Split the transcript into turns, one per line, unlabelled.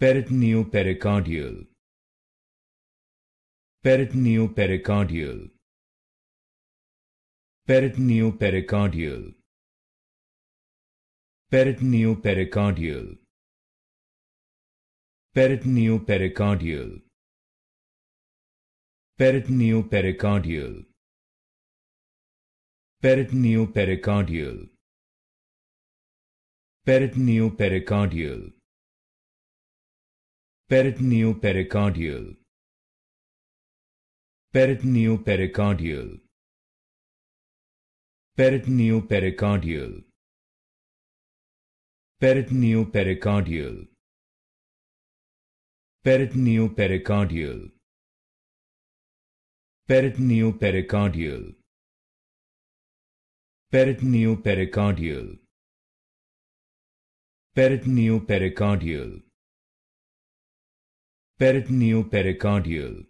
Peritoneal pericardial.
Peritoneal pericardial. Peritoneal pericardial. Peritoneal pericardial. Peritoneal pericardial.
Peritoneal pericardial.
Peritoneal pericardial. Peritoneal pericardial. Peritoneal pericardial.
Peritoneal pericardial.
Peritoneal pericardial. Peritoneal pericardial. Peritoneal pericardial.
Peritoneal pericardial.
Peritoneal pericardial. Peritoneal pericardial peritoneal pericardial